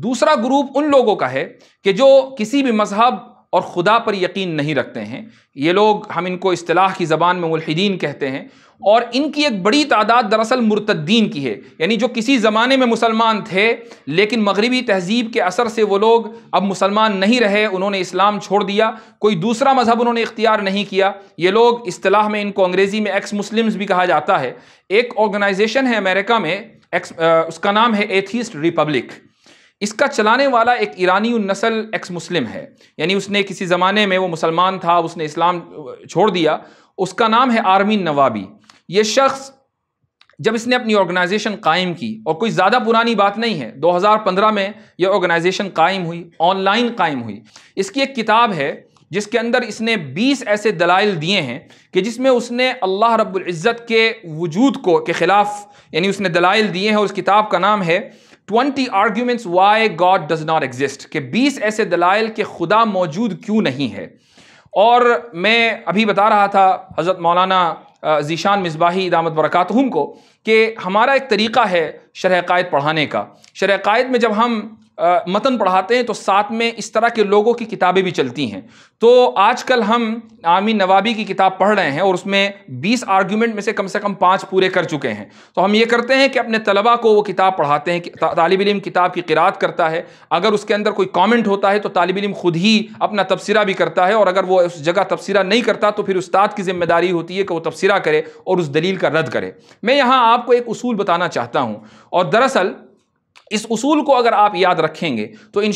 दूसरा ग्रुप उन लोगों का है कि जो किसी भी मजहब और ख़ुदा पर यकीन नहीं रखते हैं ये लोग हम इनको असलाह की ज़बान में मुलहदीन कहते हैं और इनकी एक बड़ी तादाद दरअसल मुरतद्दीन की है यानी जो किसी ज़माने में मुसलमान थे लेकिन मगरबी तहजीब के असर से वो लोग अब मुसलमान नहीं रहे उन्होंने इस्लाम छोड़ दिया कोई दूसरा मज़हब उन्होंने इख्तियार नहीं किया ये लोग असलाह में इनको अंग्रेज़ी में एक्स मुस्लिम्स भी कहा जाता है एक ऑर्गेनाइजेशन है अमेरिका में एक्स उसका नाम है एथीस्ट रिपब्लिक इसका चलाने वाला एक ईरानी नसल एक्स मुस्लिम है यानी उसने किसी ज़माने में वो मुसलमान था उसने इस्लाम छोड़ दिया उसका नाम है आर्मी नवाबी ये शख्स जब इसने अपनी ऑर्गेनाइजेशन कायम की और कोई ज़्यादा पुरानी बात नहीं है 2015 में यह ऑर्गेनाइजेशन कायम हुई ऑनलाइन कायम हुई इसकी एक किताब है जिसके अंदर इसने 20 ऐसे दलाइल दिए हैं कि जिसमें उसने अल्लाह रब्ज़त के वजूद को के ख़िलाफ़ यानी उसने दलाइल दिए हैं उस किताब का नाम है twenty arguments why God does not exist कि बीस ऐसे दलाइल के खुदा मौजूद क्यों नहीं है और मैं अभी बता रहा था हज़रत मौलाना जीशान मिसबाही दामद हम को कि हमारा एक तरीक़ा है शरह कायद पढ़ाने का शरह कायद में जब हम मतन पढ़ाते हैं तो साथ में इस तरह के लोगों की किताबें भी चलती हैं तो आजकल हम आमी नवाबी की किताब पढ़ रहे हैं और उसमें 20 आर्ग्यूमेंट में से कम से कम पाँच पूरे कर चुके हैं तो हम ये करते हैं कि अपने तलबा को वो किताब पढ़ाते हैं तालब इलम किताब की किरात करता है अगर उसके अंदर कोई कॉमेंट होता है तो तालब इलम खुद ही अपना तबसरा भी करता है और अगर वो उस जगह तबसरा नहीं करता तो फिर उस्ताद की जिम्मेदारी होती है कि वो तबसरा करे और उस दलील का रद्द करे मैं यहाँ आपको एक असूल बताना चाहता हूँ और दरअसल इस उसूल को अगर आप याद रखेंगे तो इन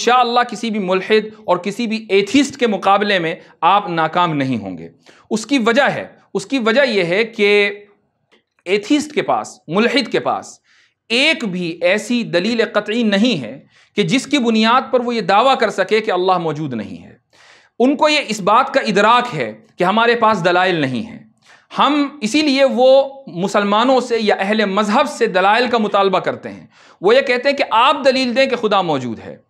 किसी भी मुलहद और किसी भी एथिस्ट के मुकाबले में आप नाकाम नहीं होंगे उसकी वजह है उसकी वजह यह है कि एथिस्ट के पास मुलहद के पास एक भी ऐसी दलील कतई नहीं है कि जिसकी बुनियाद पर वो ये दावा कर सके कि अल्लाह मौजूद नहीं है उनको ये इस बात का इदराक है कि हमारे पास दलाइल नहीं है हम इसीलिए वो मुसलमानों से या अहल मज़हब से दलाइल का मुतालबा करते हैं वो ये कहते हैं कि आप दलील दें कि खुदा मौजूद है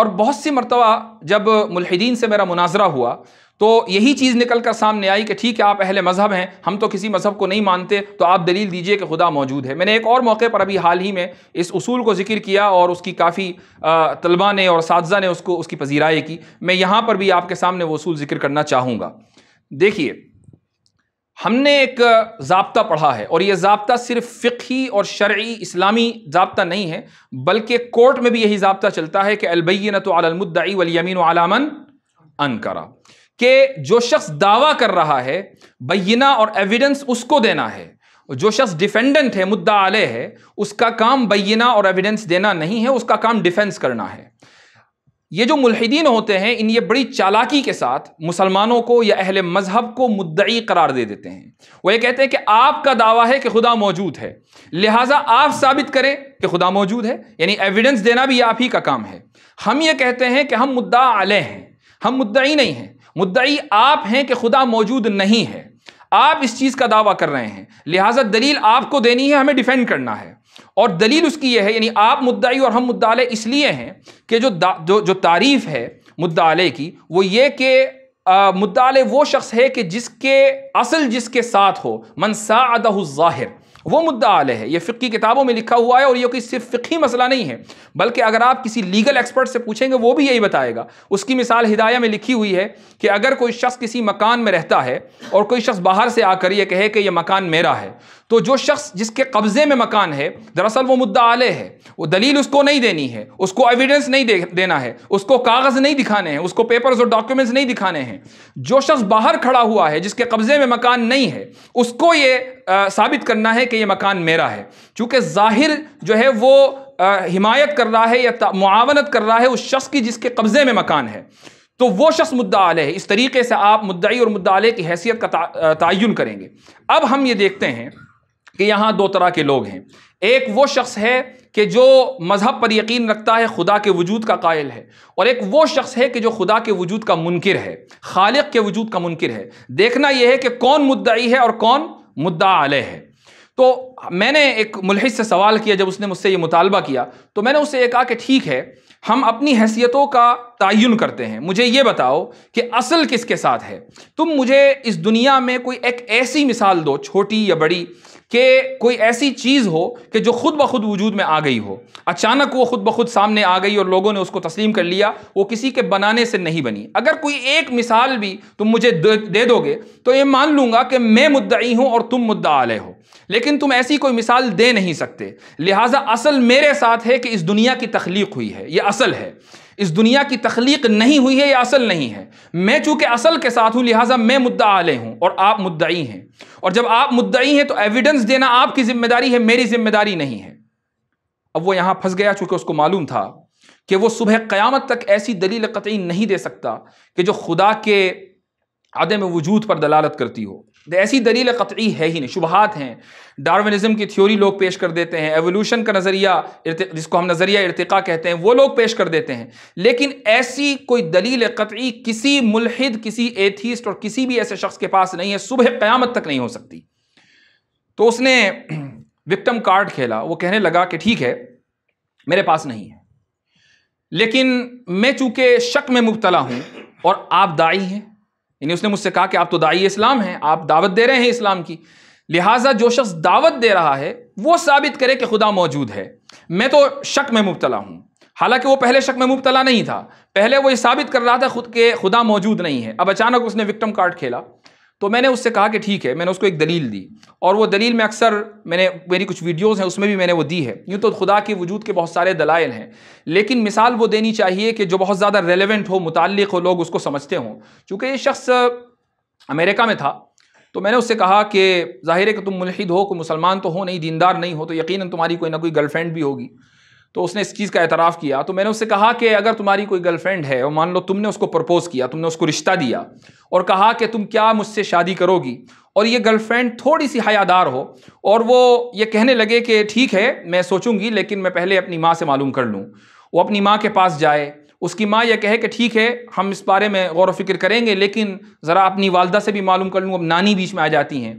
और बहुत सी मरतबा जब मुलहदीन से मेरा मुनाजरा हुआ तो यही चीज़ निकल कर सामने आई कि ठीक है आप अहल मज़हब हैं हम तो किसी मज़हब को नहीं मानते तो आप दलील दीजिए कि खुदा मौजूद है मैंने एक और मौके पर अभी हाल ही में इस उसूल को जिक्र किया और उसकी काफ़ी तलबा ने और साजा ने उसको उसकी पजीराई की मैं यहाँ पर भी आपके सामने वो उसूल जिक्र करना चाहूँगा देखिए हमने एक जबता पढ़ा है और यह जबता सिर्फ फ़िकी और शर्य इस्लामी जबता नहीं है बल्कि कोर्ट में भी यही जबता चलता है कि अलबैन तो अलमुद्दी वलीमिन आलामन अनकरा कि जो शख्स दावा कर रहा है बैना और एविडेंस उसको देना है जो शख्स डिफेंडेंट है मुद्दा आले है उसका काम बैना और एविडेंस देना नहीं है उसका काम डिफेंस करना है ये जो मुलहिदीन होते हैं इन ये बड़ी चालाकी के साथ मुसलमानों को या अहल मज़हब को मुद्दई करार दे देते हैं वो ये कहते हैं कि आपका दावा है कि खुदा मौजूद है लिहाजा आप साबित करें कि खुदा मौजूद है यानी एविडेंस देना भी आप ही का काम है हम ये कहते हैं कि हम मुद्दा आले हैं हम मुद्दई नहीं हैं मुद्दई आप हैं कि खुदा मौजूद नहीं है आप इस चीज का दावा कर रहे हैं लिहाजा दलील आपको देनी है हमें डिफेंड करना है और दलील उसकी यह है यानी आप मुद्दाई और हम मुद्दा इसलिए हैं कि जो जो जो तारीफ है मुद्दा की वो ये कि मुद्दा वो शख्स है कि जिसके असल जिसके साथ हो मनसादाहिर वो मुद्दा आल है ये फ़िक्की किताबों में लिखा हुआ है और ये कोई सिर्फ फ़िक्की मसला नहीं है बल्कि अगर आप किसी लीगल एक्सपर्ट से पूछेंगे वो भी यही बताएगा उसकी मिसाल हिदाया में लिखी हुई है कि अगर कोई शख्स किसी मकान में रहता है और कोई शख्स बाहर से आकर यह कहे कि यह मकान मेरा है तो जो शख्स जिसके कब्जे में मकान है दरअसल वो मुद्दा आले है वो दलील उसको नहीं देनी है उसको एविडेंस नहीं दे, देना है उसको कागज नहीं दिखाने हैं उसको पेपर्स और डॉक्यूमेंट्स नहीं दिखाने हैं जो शख्स बाहर खड़ा हुआ है जिसके कब्जे में मकान नहीं है उसको ये आ, साबित करना है कि ये मकान मेरा है चूंकि जाहिर जो है वो आ, हिमायत कर रहा है या मुआवनत कर रहा है उस शख्स की जिसके कब्जे में मकान है तो वो शख्स मुद्दा आले है इस तरीके से आप मुद्दई और मुद्दा आले की हैसियत का तयन करेंगे अब हम ये देखते हैं कि यहाँ दो तरह के लोग हैं एक वो शख्स है कि जो मज़हब पर यकीन रखता है खुदा के वजूद का कायल है और एक वो शख्स है कि जो खुदा के वजूद का मुनकर है खालिक के वजूद का मुनकर है देखना यह है कि कौन मुद्दाई है और कौन मुद्दा आल है तो मैंने एक मुलहिस से सवाल किया जब उसने मुझसे ये मुतालबा किया तो मैंने उससे ये कहा कि ठीक है हम अपनी हैसियतों का तयन करते हैं मुझे ये बताओ कि असल किसके साथ है तुम मुझे इस दुनिया में कोई एक ऐसी मिसाल दो छोटी या बड़ी कि कोई ऐसी चीज़ हो कि जो खुद ब खुद वजूद में आ गई हो अचानक वो खुद ब खुद सामने आ गई और लोगों ने उसको तस्लीम कर लिया वो किसी के बनाने से नहीं बनी अगर कोई एक मिसाल भी तुम मुझे दे दोगे तो ये मान लूँगा कि मैं मुद्दई हूँ और तुम मुद्दा आलय हो लेकिन तुम ऐसी कोई मिसाल दे नहीं सकते लिहाजा असल मेरे साथ है कि इस दुनिया की तख्लीक हुई है ये असल है इस दुनिया की तख्लीक नहीं हुई है या असल नहीं है मैं चूंकि असल के साथ हूं लिहाजा मैं मुद्दा आले हूं और आप मुद्दई हैं और जब आप मुद्दई हैं तो एविडेंस देना आपकी जिम्मेदारी है मेरी जिम्मेदारी नहीं है अब वो यहां फंस गया चूंकि उसको मालूम था कि वो सुबह क्यामत तक ऐसी दलील कतई नहीं दे सकता कि जो खुदा के अदम वजूद पर दलालत करती हो तो ऐसी दलील कतई है ही नहीं शुबहत हैं डार्विनिज़म की थ्योरी लोग पेश कर देते हैं एवोल्यूशन का नज़रिया जिसको हम नज़रिया इरतका कहते हैं वो लोग पेश कर देते हैं लेकिन ऐसी कोई दलील कतई किसी मुलहद किसी एथीस्ट और किसी भी ऐसे शख्स के पास नहीं है सुबह क़्यामत तक नहीं हो सकती तो उसने विक्टम कार्ड खेला वो कहने लगा कि ठीक है मेरे पास नहीं है लेकिन मैं चूँकि शक में मुबतला हूँ और आप दाई हैं यानी उसने मुझसे कहा कि आप तो दाई इस्लाम हैं आप दावत दे रहे हैं इस्लाम की लिहाजा जो शख्स दावत दे रहा है वो साबित करे कि खुदा मौजूद है मैं तो शक में मुबतला हूँ हालांकि वो पहले शक में मुबतला नहीं था पहले वो ये साबित कर रहा था खुद के खुदा मौजूद नहीं है अब अचानक उसने विक्टम कार्ड खेला तो मैंने उससे कहा कि ठीक है मैंने उसको एक दलील दी और वो दलील में अक्सर मैंने मेरी कुछ वीडियोस हैं उसमें भी मैंने वो दी है यूँ तो खुदा के वजूद के बहुत सारे दलाइल हैं लेकिन मिसाल वो देनी चाहिए कि जो बहुत ज़्यादा रेलिवेंट हो मुतल हो लोग उसको समझते हों चूँकि ये शख्स अमेरिका में था तो मैंने उससे कहा कि जाहिर है कि तुम मुलहिद हो कोई मुसलमान तो हो नहीं दीनदार नहीं हो तो यकीन तुम्हारी कोई ना कोई गर्लफ्रेंड भी होगी तो उसने इस चीज़ का एतराफ़ किया तो मैंने उससे कहा कि अगर तुम्हारी कोई गर्लफ्रेंड है और मान लो तुमने उसको प्रपोज़ किया तुमने उसको रिश्ता दिया और कहा कि तुम क्या मुझसे शादी करोगी और ये गर्लफ्रेंड थोड़ी सी हयादार हो और वो ये कहने लगे कि ठीक है मैं सोचूंगी लेकिन मैं पहले अपनी माँ से मालूम कर लूँ वो अपनी माँ के पास जाए उसकी माँ यह कहे कि ठीक है हम इस बारे में गौर फिक्र करेंगे लेकिन ज़रा अपनी वालदा से भी मालूम कर लूँ अब नानी बीच में आ जाती हैं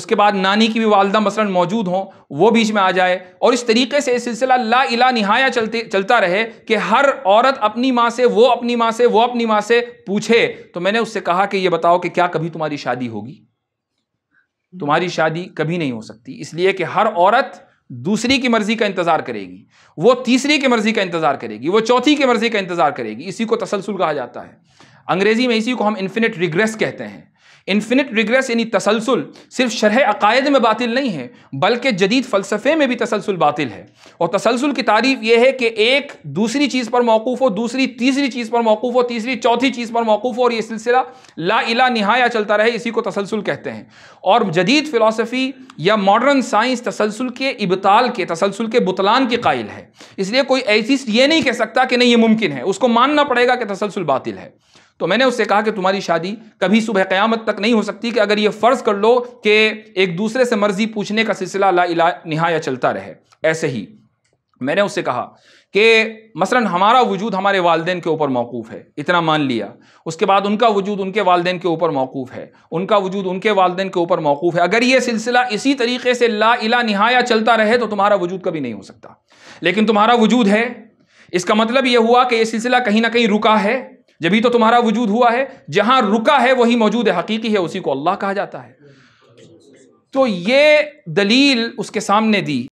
उसके बाद नानी की भी वालदा मसलन मौजूद हों वो बीच में आ जाए और इस तरीके से सिलसिला ला इला नहाया चलते चलता रहे कि हर औरत अपनी माँ से वो अपनी माँ से वो अपनी माँ से पूछे तो मैंने उससे कहा कि ये बताओ कि क्या कभी तुम्हारी शादी होगी तुम्हारी शादी कभी नहीं हो सकती इसलिए कि हर औरत दूसरी की मर्जी का इंतजार करेगी वो तीसरी की मर्जी का इंतजार करेगी वो चौथी की मर्जी का इंतजार करेगी इसी को तसलसल कहा जाता है अंग्रेजी में इसी को हम इन्फिनिट रिग्रेस कहते हैं इन्फिनिट रिग्रेस यानी तसलसल सिर्फ शरह अकायद में बातिल नहीं है बल्कि जदीद फ़लसफ़े में भी तसलसल बातिल है और तसलसल की तारीफ यह है कि एक दूसरी चीज़ पर मौकूफ़ हो दूसरी तीसरी चीज़ पर मौकूफ़ हो तीसरी चौथी चीज़ पर मौकूफ़ हो और यह सिलसिला ला इला नहाया चलता रहे इसी को तसलसल कहते हैं और जदीद फ़िलासफ़ी या मॉडर्न साइंस तसलसल के इबताल के तसलसल के बुतलान के कायल है इसलिए कोई ऐसी ये नहीं कह सकता कि नहीं ये मुमकिन है उसको मानना पड़ेगा कि तसलसल बातिल है तो मैंने उससे कहा कि तुम्हारी शादी कभी सुबह क़यामत तक नहीं हो सकती कि अगर ये फ़र्ज़ कर लो कि एक दूसरे से मर्ज़ी पूछने का सिलसिला ला इला नहाया चलता रहे ऐसे ही मैंने उससे कहा कि मसलन हमारा वजूद हमारे वालदेन के ऊपर मौकूफ़ है इतना मान लिया उसके बाद उनका वजूद उनके वालदेन के ऊपर मौकूफ़ है उनका वजूद उनके वालदेन के ऊपर मौकूफ़ है अगर ये सिलसिला इसी तरीके से ला इला नहाया चलता रहे तो तुम्हारा वजूद कभी नहीं हो सकता लेकिन तुम्हारा वजूद है इसका मतलब यह हुआ कि यह सिलसिला कहीं ना कहीं रुका है जब तो तुम्हारा वजूद हुआ है जहां रुका है वही मौजूद है हकीकी है उसी को अल्लाह कहा जाता है तो ये दलील उसके सामने दी